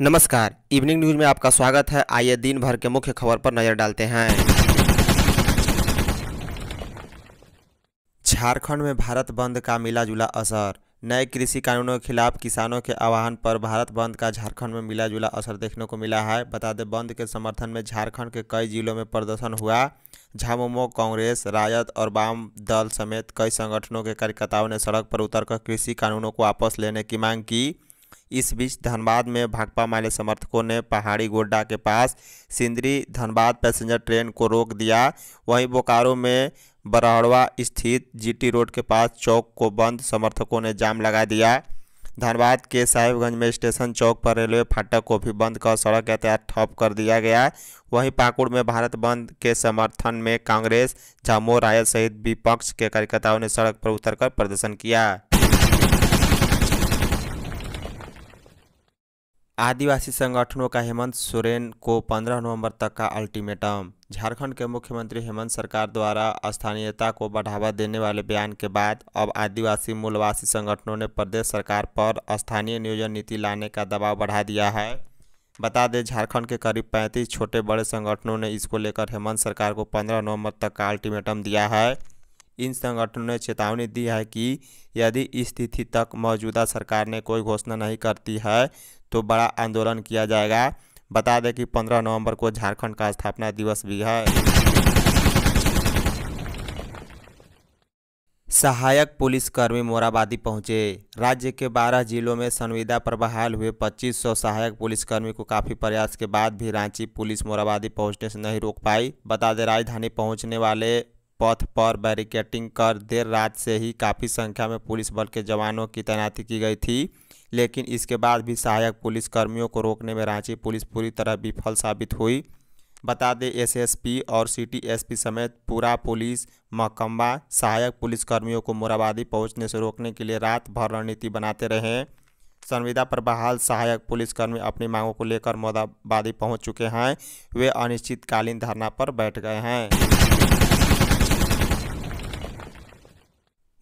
नमस्कार evening news में आपका स्वागत है आइए दिन भर के मुख्य खबर पर नजर डालते हैं झारखंड में भारत बंद का मिला जुला असर नए कृषि कानूनों के खिलाफ किसानों के आह्वान पर भारत बंद का झारखंड में मिला जुला असर देखने को मिला है बता दें बंद के समर्थन में झारखंड के कई जिलों में प्रदर्शन हुआ झामुमो कांग्रेस राजद और वाम दल समेत कई संगठनों के कार्यकर्ताओं ने सड़क पर उतरकर कृषि कानूनों को वापस लेने की मांग की इस बीच धनबाद में भाकपा माले समर्थकों ने पहाड़ी गोड्डा के पास सिंदरी धनबाद पैसेंजर ट्रेन को रोक दिया वहीं बोकारो में बरहड़वा स्थित जीटी रोड के पास चौक को बंद समर्थकों ने जाम लगा दिया धनबाद के साहिबगंज में स्टेशन चौक पर रेलवे फाटक को भी बंद कर सड़क यातायात ठप कर दिया गया वहीं पाकुड़ में भारत बंद के समर्थन में कांग्रेस झामो रायल सहित विपक्ष के कार्यकर्ताओं ने सड़क पर उतरकर प्रदर्शन किया आदिवासी संगठनों का हेमंत सोरेन को 15 नवंबर तक का अल्टीमेटम झारखंड के मुख्यमंत्री हेमंत सरकार द्वारा स्थानीयता को बढ़ावा देने वाले बयान के बाद अब आदिवासी मूलवासी संगठनों ने प्रदेश सरकार पर स्थानीय नियोजन नीति लाने का दबाव बढ़ा दिया है बता दें झारखंड के करीब 35 छोटे बड़े संगठनों ने इसको लेकर हेमंत सरकार को 15 नवंबर तक का अल्टीमेटम दिया है इन संगठनों ने चेतावनी दी है कि यदि इस तिथि तक मौजूदा सरकार ने कोई घोषणा नहीं करती है तो बड़ा आंदोलन किया जाएगा बता दें कि 15 नवंबर को झारखंड का स्थापना दिवस भी है सहायक पुलिसकर्मी मोराबादी पहुंचे राज्य के 12 जिलों में संविदा पर बहाल हुए 2500 सहायक पुलिसकर्मी को काफ़ी प्रयास के बाद भी रांची पुलिस मोराबादी पहुंचने से नहीं रोक पाई बता दें राजधानी पहुंचने वाले पथ पर बैरिकेटिंग कर देर रात से ही काफ़ी संख्या में पुलिस बल के जवानों की तैनाती की गई थी लेकिन इसके बाद भी सहायक पुलिस कर्मियों को रोकने में रांची पुलिस पूरी तरह विफल साबित हुई बता दें एसएसपी और सीटीएसपी समेत पूरा पुलिस महकमा सहायक पुलिस कर्मियों को मोराबादी पहुंचने से रोकने के लिए रात भर रणनीति बनाते रहे संविदा पर बहाल सहायक पुलिसकर्मी अपनी मांगों को लेकर मोदाबादी पहुंच चुके हैं वे अनिश्चितकालीन धरना पर बैठ गए हैं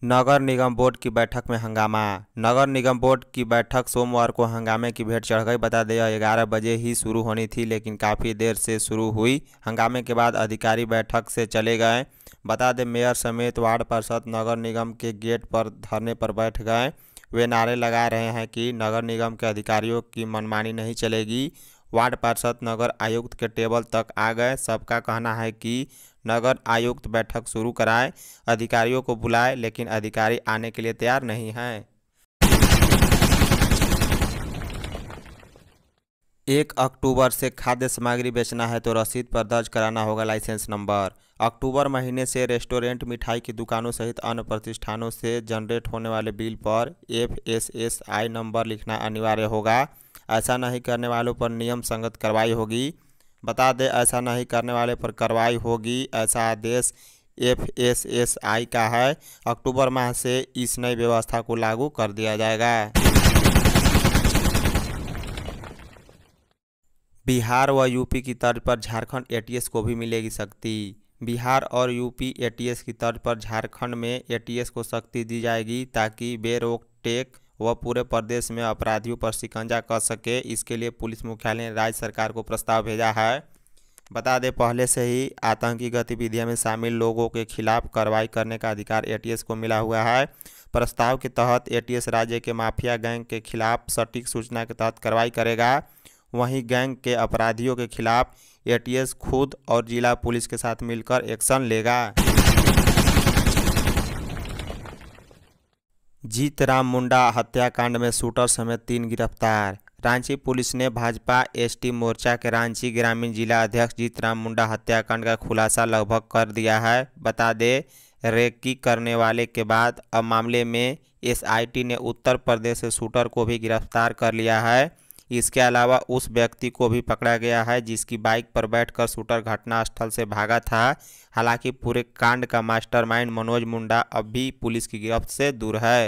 नगर निगम बोर्ड की बैठक में हंगामा नगर निगम बोर्ड की बैठक सोमवार को हंगामे की भेंट चढ़ गई बता दें ग्यारह बजे ही शुरू होनी थी लेकिन काफ़ी देर से शुरू हुई हंगामे के बाद अधिकारी बैठक से चले गए बता दें मेयर समेत वार्ड पार्षद नगर निगम के गेट पर धरने पर बैठ गए वे नारे लगा रहे हैं कि नगर निगम के अधिकारियों की मनमानी नहीं चलेगी वार्ड पार्षद नगर आयुक्त के टेबल तक आ गए सबका कहना है कि नगर आयुक्त बैठक शुरू कराए अधिकारियों को बुलाए लेकिन अधिकारी आने के लिए तैयार नहीं हैं एक अक्टूबर से खाद्य सामग्री बेचना है तो रसीद पर दर्ज कराना होगा लाइसेंस नंबर अक्टूबर महीने से रेस्टोरेंट मिठाई की दुकानों सहित अन्य प्रतिष्ठानों से जनरेट होने वाले बिल पर F S S AI number लिखना अनिवार्य होगा ऐसा नहीं करने वालों पर नियम संगत कार्रवाई होगी बता दें ऐसा नहीं करने वाले पर कार्रवाई होगी ऐसा आदेश F S S A I है अक्टूबर माह से इस नई व्यवस्था को लागू कर दिया जाएगा बिहार व यूपी की तर्ज पर झारखंड एटीएस को भी मिलेगी शक्ति बिहार और यूपी एटीएस की तर्ज पर झारखंड में एटीएस को शक्ति दी जाएगी ताकि बेरोक टेक वह पूरे प्रदेश में अपराधियों पर शिकंजा कर सके इसके लिए पुलिस मुख्यालय ने राज्य सरकार को प्रस्ताव भेजा है बता दें पहले से ही आतंकी गतिविधियों में शामिल लोगों के खिलाफ कार्रवाई करने का अधिकार एटीएस को मिला हुआ है प्रस्ताव के तहत एटीएस राज्य के माफिया गैंग के खिलाफ सटीक सूचना के तहत कार्रवाई करेगा वहीं गैंग के अपराधियों के खिलाफ एटीएस खुद और जिला पुलिस के साथ मिलकर एक्शन लेगा जीत राम मुंडा हत्याकांड में शूटर समेत तीन गिरफ्तार रांची पुलिस ने भाजपा एसटी मोर्चा के रांची ग्रामीण जिला अध्यक्ष जीत राम मुंडा हत्याकांड का खुलासा लगभग कर दिया है बता दे रेकी करने वाले के बाद अब मामले में एसआईटी ने उत्तर प्रदेश से शूटर को भी गिरफ्तार कर लिया है इसके अलावा उस व्यक्ति को भी पकड़ा गया है जिसकी बाइक पर बैठकर शूटर घटनास्थल से भागा था हालांकि पूरे कांड का मास्टरमाइंड मनोज मुंडा अब भी पुलिस की गिरफ्त से दूर है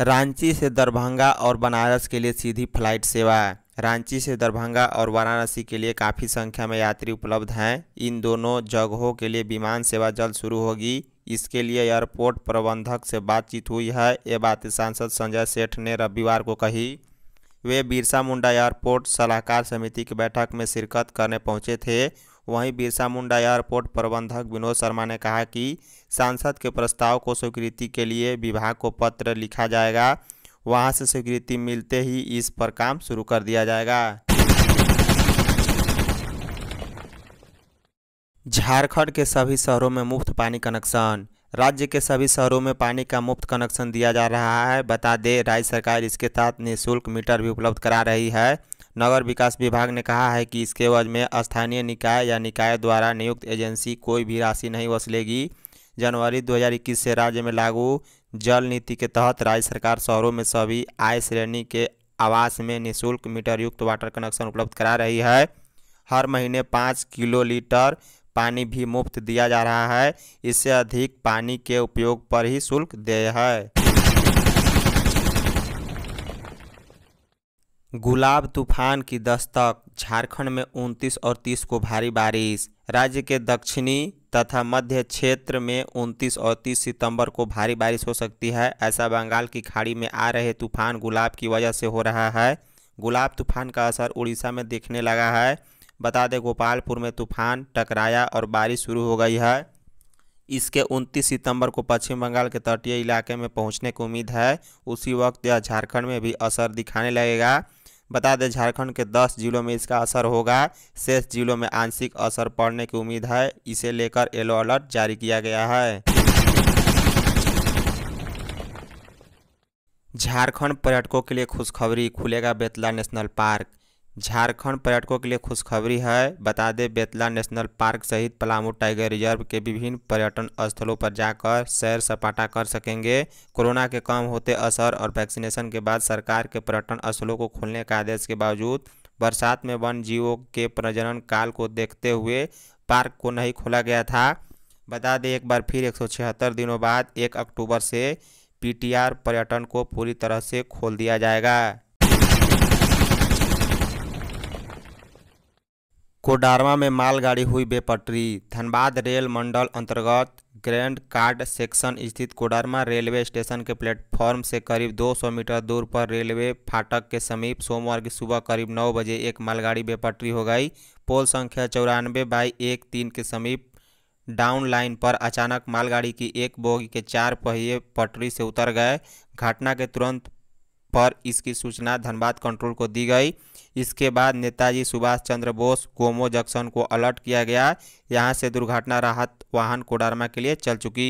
रांची से दरभंगा और बनारस के लिए सीधी फ्लाइट सेवा रांची से दरभंगा और वाराणसी के लिए काफ़ी संख्या में यात्री उपलब्ध हैं इन दोनों जगहों के लिए विमान सेवा जल्द शुरू होगी इसके लिए एयरपोर्ट प्रबंधक से बातचीत हुई है ये बात सांसद संजय सेठ ने रविवार को कही वे बिरसा मुंडा एयरपोर्ट सलाहकार समिति की बैठक में शिरकत करने पहुंचे थे वहीं बिरसा मुंडा एयरपोर्ट प्रबंधक विनोद शर्मा ने कहा कि सांसद के प्रस्ताव को स्वीकृति के लिए विभाग को पत्र लिखा जाएगा वहाँ से स्वीकृति मिलते ही इस पर काम शुरू कर दिया जाएगा झारखंड के सभी शहरों में मुफ्त पानी कनेक्शन राज्य के सभी शहरों में पानी का मुफ्त कनेक्शन दिया जा रहा है बता दें राज्य सरकार इसके साथ निःशुल्क मीटर भी उपलब्ध करा रही है नगर विकास विभाग ने कहा है कि इसके वज में स्थानीय निकाय या निकाय द्वारा नियुक्त एजेंसी कोई भी राशि नहीं वसूलेगी जनवरी 2021 से राज्य में लागू जल नीति के तहत राज्य सरकार शहरों में सभी आय श्रेणी के आवास में निःशुल्क मीटर युक्त वाटर कनेक्शन उपलब्ध करा रही है हर महीने पाँच किलो लीटर पानी भी मुफ्त दिया जा रहा है इससे अधिक पानी के उपयोग पर ही शुल्क दे है गुलाब तूफान की दस्तक झारखंड में 29 और 30 को भारी बारिश राज्य के दक्षिणी तथा मध्य क्षेत्र में 29 और 30 सितंबर को भारी बारिश हो सकती है ऐसा बंगाल की खाड़ी में आ रहे तूफान गुलाब की वजह से हो रहा है गुलाब तूफान का असर उड़ीसा में देखने लगा है बता दें गोपालपुर में तूफान टकराया और बारिश शुरू हो गई है इसके 29 सितंबर को पश्चिम बंगाल के तटीय इलाके में पहुंचने की उम्मीद है उसी वक्त यह झारखंड में भी असर दिखाने लगेगा बता दें झारखंड के 10 जिलों में इसका असर होगा शेष जिलों में आंशिक असर पड़ने की उम्मीद है इसे लेकर येलो अलर्ट जारी किया गया है झारखंड पर्यटकों के लिए खुशखबरी खुलेगा बेतला नेशनल पार्क झारखंड पर्यटकों के लिए खुशखबरी है बता दें बेतला नेशनल पार्क सहित पलामू टाइगर रिजर्व के विभिन्न पर्यटन स्थलों पर जाकर सैर सपाटा कर सकेंगे कोरोना के कम होते असर और वैक्सीनेशन के बाद सरकार के पर्यटन स्थलों को खोलने का आदेश के बावजूद बरसात में वन जीवों के प्रजनन काल को देखते हुए पार्क को नहीं खोला गया था बता दें एक बार फिर एक दिनों बाद एक अक्टूबर से पीटीआर पर्यटन को पूरी तरह से खोल दिया जाएगा कोडारमा में मालगाड़ी हुई बेपटरी धनबाद रेल मंडल अंतर्गत ग्रैंड कार्ड सेक्शन स्थित कोडारमा रेलवे स्टेशन के प्लेटफॉर्म से करीब 200 मीटर दूर पर रेलवे फाटक के समीप सोमवार की सुबह करीब 9 बजे एक मालगाड़ी बेपटरी हो गई पोल संख्या चौरानवे बाई एक तीन के समीप डाउन लाइन पर अचानक मालगाड़ी की एक बोगी के चार पहिए पटरी से उतर गए घटना के तुरंत पर इसकी सूचना धनबाद कंट्रोल को दी गई इसके बाद नेताजी सुभाष चंद्र बोस गोमो जंक्शन को अलर्ट किया गया यहाँ से दुर्घटना राहत वाहन कोडारमा के लिए चल चुकी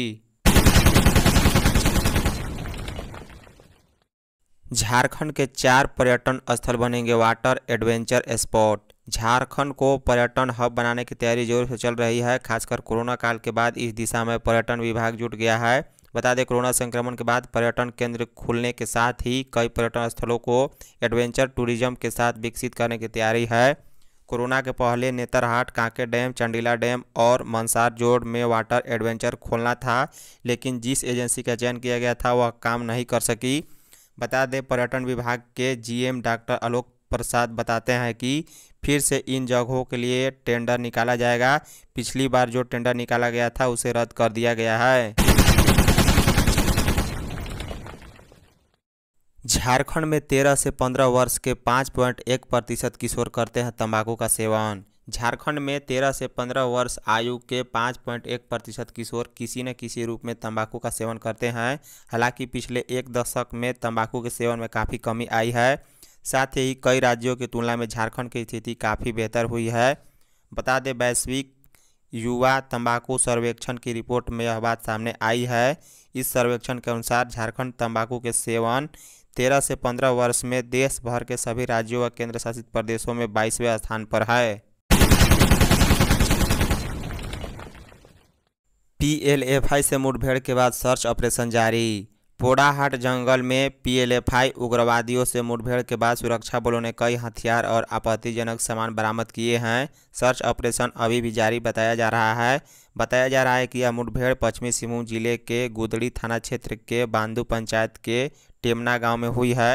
झारखंड के चार पर्यटन स्थल बनेंगे वाटर एडवेंचर स्पॉट झारखंड को पर्यटन हब बनाने की तैयारी जोर से चल रही है खासकर कोरोना काल के बाद इस दिशा में पर्यटन विभाग जुट गया है बता दें कोरोना संक्रमण के बाद पर्यटन केंद्र खुलने के साथ ही कई पर्यटन स्थलों को एडवेंचर टूरिज्म के साथ विकसित करने की तैयारी है कोरोना के पहले नेतरहाट कांके डैम चंडीला डैम और मंसार जोड़ में वाटर एडवेंचर खोलना था लेकिन जिस एजेंसी का चयन किया गया था वह काम नहीं कर सकी बता दें पर्यटन विभाग के जीएम डॉक्टर आलोक प्रसाद बताते हैं कि फिर से इन जगहों के लिए टेंडर निकाला जाएगा पिछली बार जो टेंडर निकाला गया था उसे रद्द कर दिया गया है झारखंड में 13 से 15 वर्ष के 5.1 प्रतिशत किशोर करते हैं तंबाकू का सेवन झारखंड में 13 से 15 वर्ष आयु के 5.1 प्रतिशत किशोर किसी न किसी रूप में तंबाकू का सेवन करते हैं हालांकि पिछले एक दशक में तंबाकू के सेवन में काफ़ी कमी आई है साथ ही कई राज्यों की तुलना में झारखंड की स्थिति काफ़ी बेहतर हुई है बता दें वैश्विक युवा तंबाकू सर्वेक्षण की रिपोर्ट में यह बात सामने आई है इस सर्वेक्षण के अनुसार झारखंड तंबाकू के सेवन तेरह से पंद्रह वर्ष में देश भर के सभी राज्यों व केंद्रशासित प्रदेशों में बाईसवें स्थान पर है पीएलएफआई से मुठभेड़ के बाद सर्च ऑपरेशन जारी पोड़ाहाट जंगल में पीएलएफआई उग्रवादियों से मुठभेड़ के बाद सुरक्षा बलों ने कई हथियार और आपत्तिजनक सामान बरामद किए हैं सर्च ऑपरेशन अभी भी जारी बताया जा रहा है बताया जा रहा है कि यह मुठभेड़ पश्चिमी सिंहभूम जिले के गुदड़ी थाना क्षेत्र के बांदू पंचायत के टेमना गांव में हुई है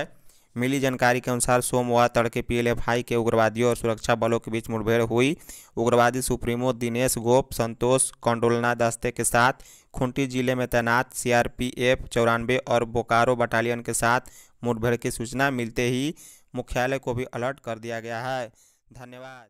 मिली जानकारी के अनुसार सोमवार तड़के हाई के उग्रवादियों और सुरक्षा बलों के बीच मुठभेड़ हुई उग्रवादी सुप्रीमो दिनेश गोप संतोष कंडोलना दस्ते के साथ खूंटी जिले में तैनात सीआरपीएफ चौरानवे और बोकारो बटालियन के साथ मुठभेड़ की सूचना मिलते ही मुख्यालय को भी अलर्ट कर दिया गया है धन्यवाद